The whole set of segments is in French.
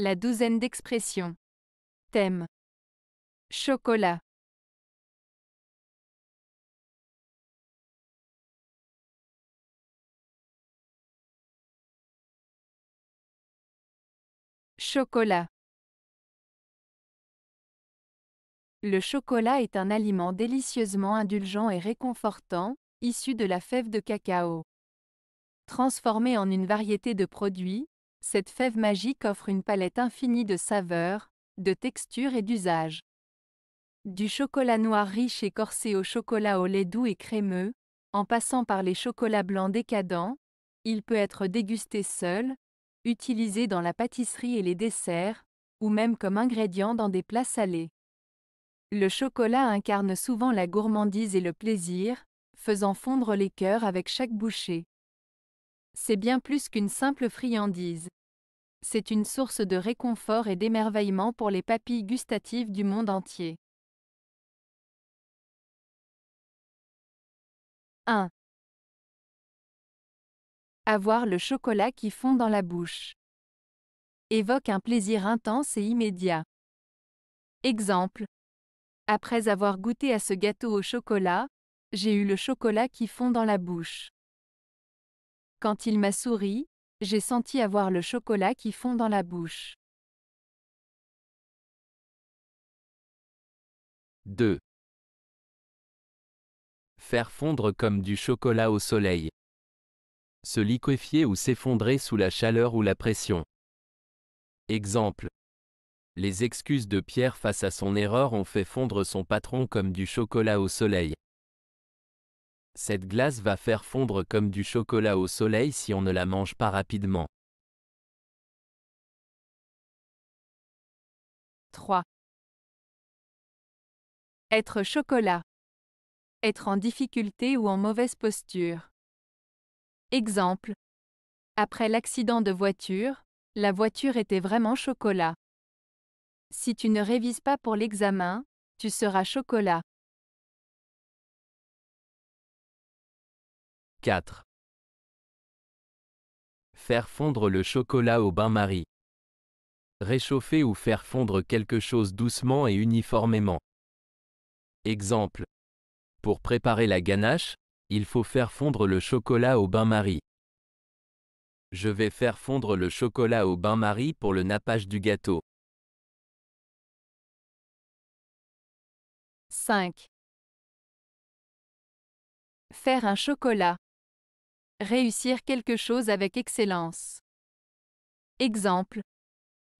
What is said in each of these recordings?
La douzaine d'expressions. Thème. Chocolat. Chocolat. Le chocolat est un aliment délicieusement indulgent et réconfortant, issu de la fève de cacao. Transformé en une variété de produits, cette fève magique offre une palette infinie de saveurs, de textures et d'usages. Du chocolat noir riche et corsé au chocolat au lait doux et crémeux, en passant par les chocolats blancs décadents, il peut être dégusté seul, utilisé dans la pâtisserie et les desserts, ou même comme ingrédient dans des plats salés. Le chocolat incarne souvent la gourmandise et le plaisir, faisant fondre les cœurs avec chaque bouchée. C'est bien plus qu'une simple friandise. C'est une source de réconfort et d'émerveillement pour les papilles gustatives du monde entier. 1. Avoir le chocolat qui fond dans la bouche. Évoque un plaisir intense et immédiat. Exemple. Après avoir goûté à ce gâteau au chocolat, j'ai eu le chocolat qui fond dans la bouche. Quand il m'a souri, j'ai senti avoir le chocolat qui fond dans la bouche. 2. Faire fondre comme du chocolat au soleil. Se liquéfier ou s'effondrer sous la chaleur ou la pression. Exemple. Les excuses de Pierre face à son erreur ont fait fondre son patron comme du chocolat au soleil. Cette glace va faire fondre comme du chocolat au soleil si on ne la mange pas rapidement. 3. Être chocolat. Être en difficulté ou en mauvaise posture. Exemple. Après l'accident de voiture, la voiture était vraiment chocolat. Si tu ne révises pas pour l'examen, tu seras chocolat. 4. Faire fondre le chocolat au bain-marie. Réchauffer ou faire fondre quelque chose doucement et uniformément. Exemple. Pour préparer la ganache, il faut faire fondre le chocolat au bain-marie. Je vais faire fondre le chocolat au bain-marie pour le nappage du gâteau. 5. Faire un chocolat. Réussir quelque chose avec excellence. Exemple.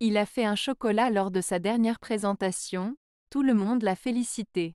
Il a fait un chocolat lors de sa dernière présentation, tout le monde l'a félicité.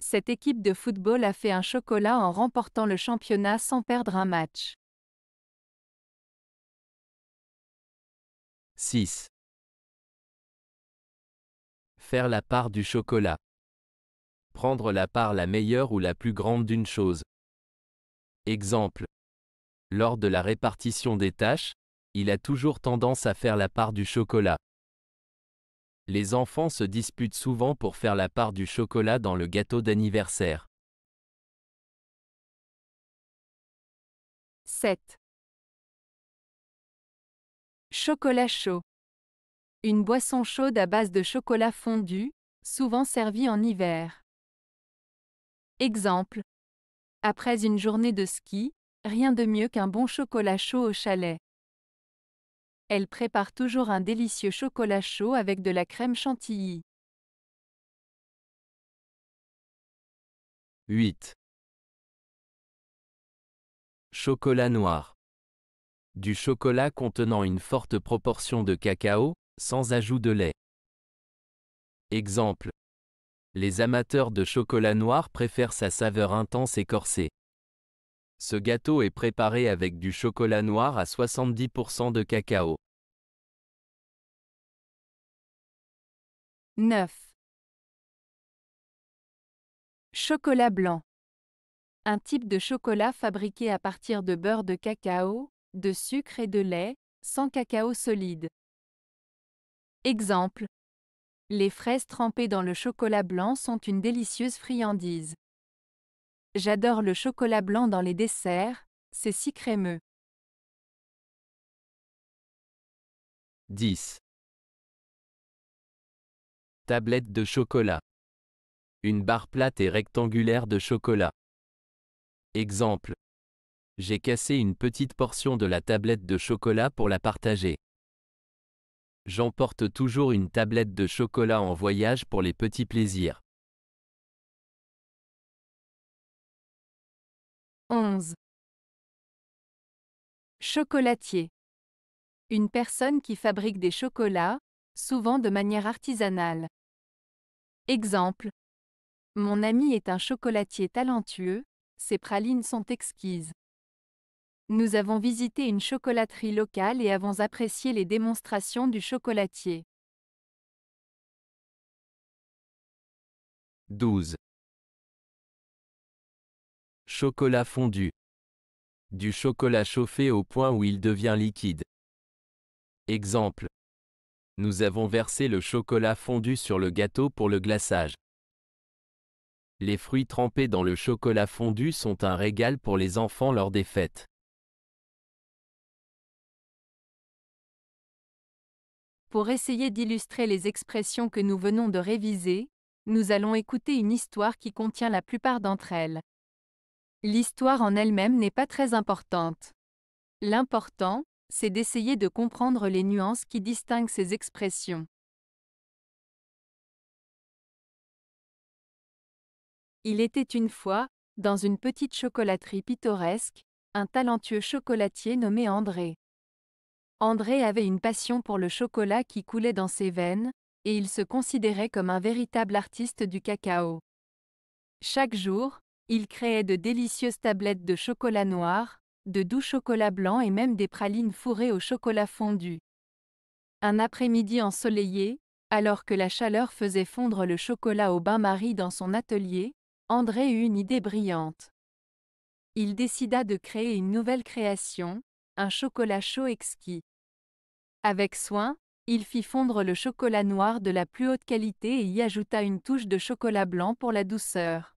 Cette équipe de football a fait un chocolat en remportant le championnat sans perdre un match. 6. Faire la part du chocolat. Prendre la part la meilleure ou la plus grande d'une chose. Exemple. Lors de la répartition des tâches, il a toujours tendance à faire la part du chocolat. Les enfants se disputent souvent pour faire la part du chocolat dans le gâteau d'anniversaire. 7. Chocolat chaud. Une boisson chaude à base de chocolat fondu, souvent servie en hiver. Exemple, après une journée de ski, rien de mieux qu'un bon chocolat chaud au chalet. Elle prépare toujours un délicieux chocolat chaud avec de la crème chantilly. 8. Chocolat noir. Du chocolat contenant une forte proportion de cacao, sans ajout de lait. Exemple les amateurs de chocolat noir préfèrent sa saveur intense et corsée. Ce gâteau est préparé avec du chocolat noir à 70% de cacao. 9. Chocolat blanc. Un type de chocolat fabriqué à partir de beurre de cacao, de sucre et de lait, sans cacao solide. Exemple, les fraises trempées dans le chocolat blanc sont une délicieuse friandise. J'adore le chocolat blanc dans les desserts, c'est si crémeux. 10. Tablette de chocolat. Une barre plate et rectangulaire de chocolat. Exemple. J'ai cassé une petite portion de la tablette de chocolat pour la partager. J'emporte toujours une tablette de chocolat en voyage pour les petits plaisirs. 11. Chocolatier. Une personne qui fabrique des chocolats, souvent de manière artisanale. Exemple. Mon ami est un chocolatier talentueux, ses pralines sont exquises. Nous avons visité une chocolaterie locale et avons apprécié les démonstrations du chocolatier. 12. Chocolat fondu. Du chocolat chauffé au point où il devient liquide. Exemple. Nous avons versé le chocolat fondu sur le gâteau pour le glaçage. Les fruits trempés dans le chocolat fondu sont un régal pour les enfants lors des fêtes. Pour essayer d'illustrer les expressions que nous venons de réviser, nous allons écouter une histoire qui contient la plupart d'entre elles. L'histoire en elle-même n'est pas très importante. L'important, c'est d'essayer de comprendre les nuances qui distinguent ces expressions. Il était une fois, dans une petite chocolaterie pittoresque, un talentueux chocolatier nommé André. André avait une passion pour le chocolat qui coulait dans ses veines, et il se considérait comme un véritable artiste du cacao. Chaque jour, il créait de délicieuses tablettes de chocolat noir, de doux chocolat blanc et même des pralines fourrées au chocolat fondu. Un après-midi ensoleillé, alors que la chaleur faisait fondre le chocolat au bain-marie dans son atelier, André eut une idée brillante. Il décida de créer une nouvelle création, un chocolat chaud exquis. Avec soin, il fit fondre le chocolat noir de la plus haute qualité et y ajouta une touche de chocolat blanc pour la douceur.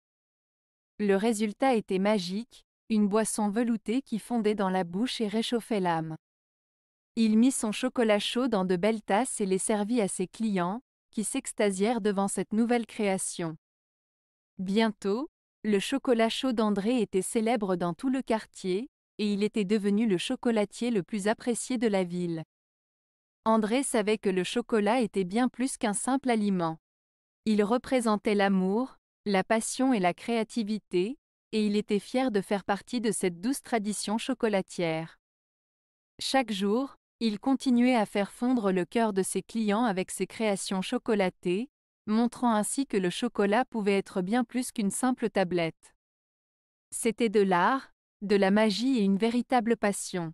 Le résultat était magique, une boisson veloutée qui fondait dans la bouche et réchauffait l'âme. Il mit son chocolat chaud dans de belles tasses et les servit à ses clients, qui s'extasièrent devant cette nouvelle création. Bientôt, le chocolat chaud d'André était célèbre dans tout le quartier, et il était devenu le chocolatier le plus apprécié de la ville. André savait que le chocolat était bien plus qu'un simple aliment. Il représentait l'amour, la passion et la créativité, et il était fier de faire partie de cette douce tradition chocolatière. Chaque jour, il continuait à faire fondre le cœur de ses clients avec ses créations chocolatées, montrant ainsi que le chocolat pouvait être bien plus qu'une simple tablette. C'était de l'art, de la magie et une véritable passion.